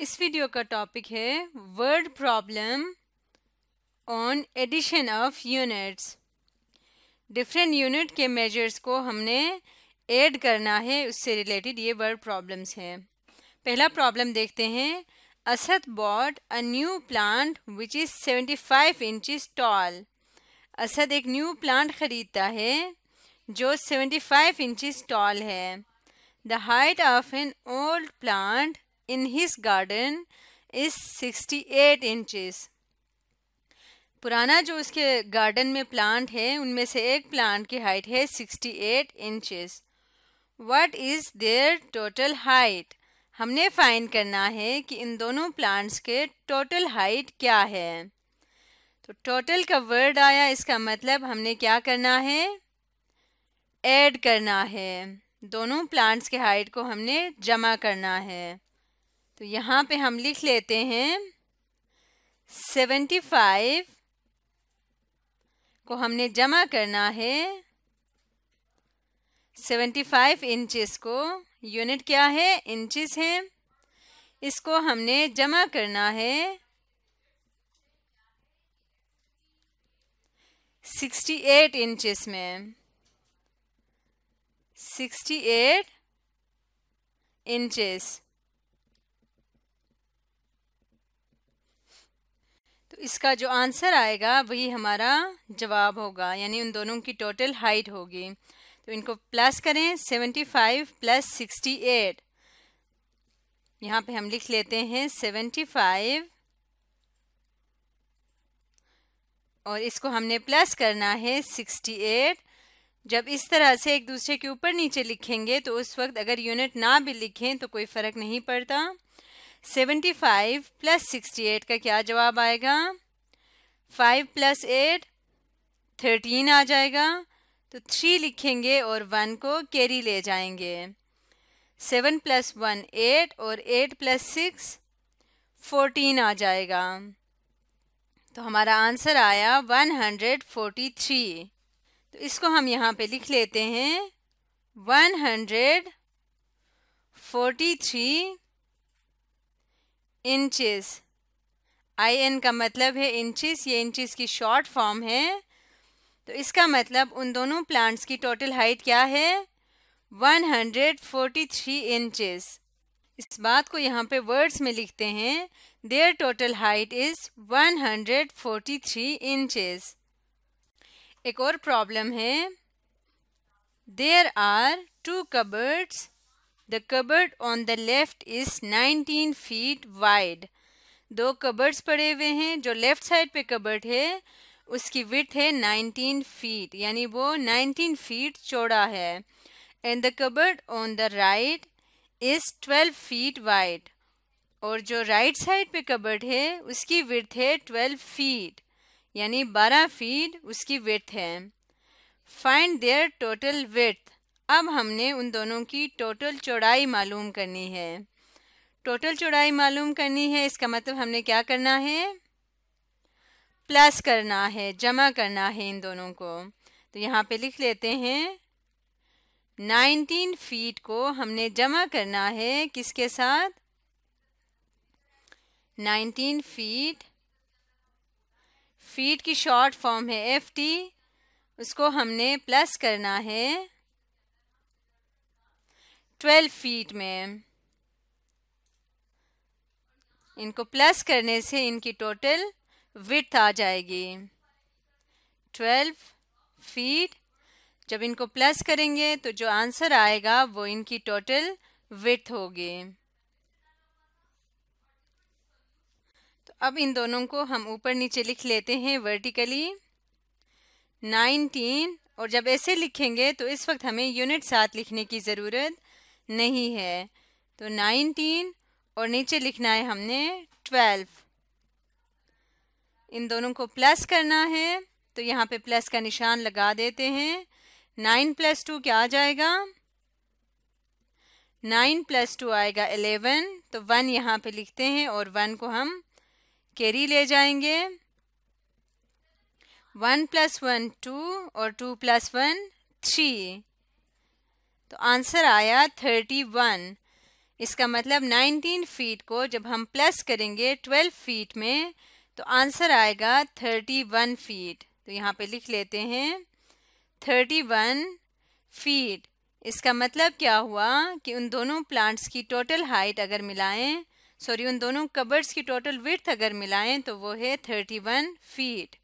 इस वीडियो का टॉपिक है word problem on addition of units different unit के मेजर्स को हमने ऐड करना है उससे रिलेटेड ये वर्ड प्रॉब्लम्स हैं पहला प्रॉब्लम देखते हैं Asad bought a new plant which is seventy five inches tall Asad एक न्यू प्लांट ख़रीदता है जो सेवेंटी फाइव इंचज़ टॉल है the height of an old plant in his garden is 68 inches. पुराना जो उसके गार्डन में प्लांट है उनमें से एक प्लांट की हाइट है 68 inches what is their total height हमने फाइंड करना है कि इन दोनों प्लांट्स के टोटल हाइट क्या है तो टोटल का वर्ड आया इसका मतलब हमने क्या करना है ऐड करना है दोनों प्लांट्स के हाइट को हमने जमा करना है तो यहाँ पे हम लिख लेते हैं सेवेंटी फाइव को हमने जमा करना है सेवेंटी फाइव इंचज़ को यूनिट क्या है इंचज़ है इसको हमने जमा करना है सिक्सटी एट इंचज़ में सिक्सटी एट इंचज़ तो इसका जो आंसर आएगा वही हमारा जवाब होगा यानी उन दोनों की टोटल हाइट होगी तो इनको प्लस करें seventy five plus sixty eight यहाँ पे हम लिख लेते हैं सेवेंटी फाइव और इसको हमने प्लस करना है सिक्सटी एट जब इस तरह से एक दूसरे के ऊपर नीचे लिखेंगे तो उस वक्त अगर यूनिट ना भी लिखें तो कोई फ़र्क नहीं पड़ता seventy five plus sixty eight का क्या जवाब आएगा फाइव प्लस एट थर्टीन आ जाएगा तो थ्री लिखेंगे और वन को कैरी ले जाएंगे सेवन प्लस वन एट और एट प्लस सिक्स फोर्टीन आ जाएगा तो हमारा आंसर आया वन हंड्रेड फोर्टी थ्री तो इसको हम यहाँ पे लिख लेते हैं one hundred forty three inches I N का मतलब है इंचिस ये इंचिस की शॉर्ट फॉर्म है तो इसका मतलब उन दोनों प्लांट्स की टोटल हाइट क्या है 143 इंचेस इस बात को यहाँ पे वर्ड्स में लिखते हैं their total height is 143 inches एक और प्रॉब्लम है there are two cupboards The cupboard on the left is 19 feet wide. दो कबर्ड्स पड़े हुए हैं जो लेफ्ट साइड पे कबर्ड है उसकी विथ है 19 फीट यानी वो 19 फीट चौड़ा है and the cupboard on the right is 12 feet wide और जो राइट साइड पे कबर्ड है उसकी विथ है 12 फीट यानी 12 फीट उसकी विथ है फाइंड देयर टोटल विथ अब हमने उन दोनों की टोटल चौड़ाई मालूम करनी है टोटल चौड़ाई मालूम करनी है इसका मतलब हमने क्या करना है प्लस करना है जमा करना है इन दोनों को तो यहाँ पे लिख लेते हैं 19 फीट को हमने जमा करना है किसके साथ 19 फीट फीट की शॉर्ट फॉर्म है एफ टी उसको हमने प्लस करना है ट्वेल्व फीट में इनको प्लस करने से इनकी टोटल विथ आ जाएगी ट्वेल्व फीट जब इनको प्लस करेंगे तो जो आंसर आएगा वो इनकी टोटल विथ होगी तो अब इन दोनों को हम ऊपर नीचे लिख लेते हैं वर्टिकली नाइनटीन और जब ऐसे लिखेंगे तो इस वक्त हमें यूनिट साथ लिखने की ज़रूरत नहीं है तो नाइनटीन और नीचे लिखना है हमने ट्वेल्व इन दोनों को प्लस करना है तो यहाँ पे प्लस का निशान लगा देते हैं नाइन प्लस टू क्या आ जाएगा नाइन प्लस टू आएगा एलेवन तो वन यहाँ पे लिखते हैं और वन को हम कैरी ले जाएंगे वन प्लस वन टू और टू प्लस वन थ्री तो आंसर आया थर्टी वन इसका मतलब नाइनटीन फीट को जब हम प्लस करेंगे ट्वेल्व फीट में तो आंसर आएगा थर्टी वन फीट तो यहाँ पे लिख लेते हैं थर्टी वन फीट इसका मतलब क्या हुआ कि उन दोनों प्लांट्स की टोटल हाइट अगर मिलाएं सॉरी उन दोनों कबर्स की टोटल विर्थ अगर मिलाएं तो वो है थर्टी वन फीट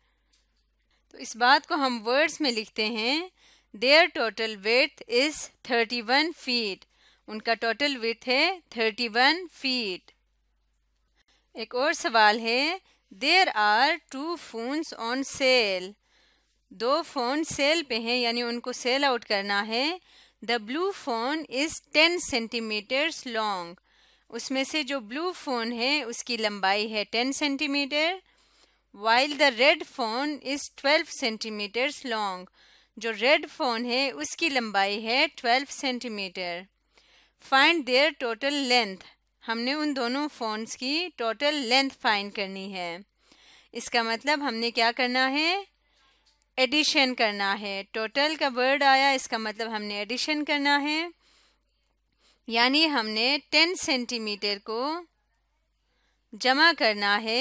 तो इस बात को हम वर्ड्स में लिखते हैं their total width is thirty one feet उनका टोटल विथ है थर्टी वन फीट एक और सवाल है there are two phones on sale दो फ़ोन सेल पे हैं यानी उनको सेल आउट करना है the blue phone is ten centimetres long उसमें से जो ब्लू फ़ोन है उसकी लंबाई है ten centimetre while the red phone is twelve centimetres long जो रेड फोन है उसकी लंबाई है 12 centimetre find their total length हमने उन दोनों फोन्स की टोटल लेंथ फाइंड करनी है इसका मतलब हमने क्या करना है एडिशन करना है टोटल का वर्ड आया इसका मतलब हमने एडिशन करना है यानी हमने 10 सेंटीमीटर को जमा करना है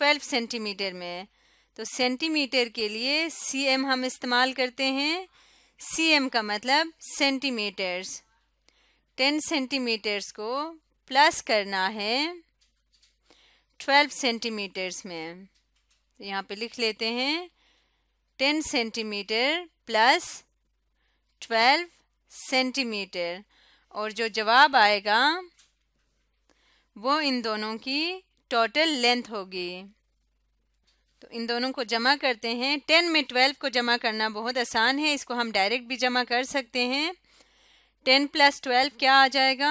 12 सेंटीमीटर में तो सेंटीमीटर के लिए सी एम हम इस्तेमाल करते हैं सी एम का मतलब सेंटीमीटर्स टेन सेंटीमीटर्स को प्लस करना है ट्वेल्व सेंटीमीटर्स में तो यहाँ पे लिख लेते हैं ten centimetre plus twelve centimetre और जो जवाब आएगा वो इन दोनों की टोटल लेंथ होगी तो इन दोनों को जमा करते हैं टेन में ट्वेल्व को जमा करना बहुत आसान है इसको हम डायरेक्ट भी जमा कर सकते हैं टेन प्लस ट्वेल्व क्या आ जाएगा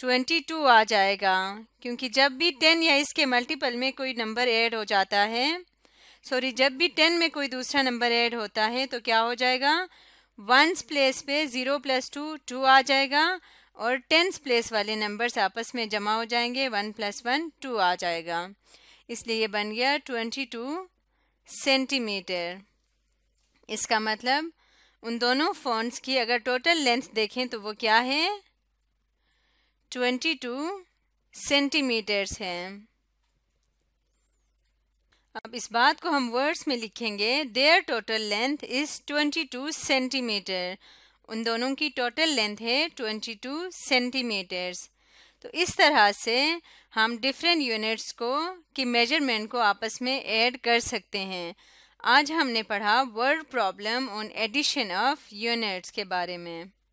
ट्वेंटी टू आ जाएगा क्योंकि जब भी टेन या इसके मल्टीपल में कोई नंबर ऐड हो जाता है सॉरी जब भी टेन में कोई दूसरा नंबर ऐड होता है तो क्या हो जाएगा वंस प्लेस पे ज़ीरो प्लस टू टू आ जाएगा और टेंस प्लेस वाले नंबर्स आपस में जमा हो जाएंगे वन प्लस वन टू आ जाएगा इसलिए ये बन गया ट्वेंटी टू सेंटीमीटर इसका मतलब उन दोनों फोन्स की अगर टोटल लेंथ देखें तो वो क्या है ट्वेंटी टू सेंटीमीटर्स हैं अब इस बात को हम वर्ड्स में लिखेंगे their total length is twenty two centimetre उन दोनों की टोटल लेंथ है ट्वेंटी टू सेंटीमीटर्स तो इस तरह से हम डिफरेंट यूनिट्स को की मेजरमेंट को आपस में ऐड कर सकते हैं आज हमने पढ़ा word problem on addition of units के बारे में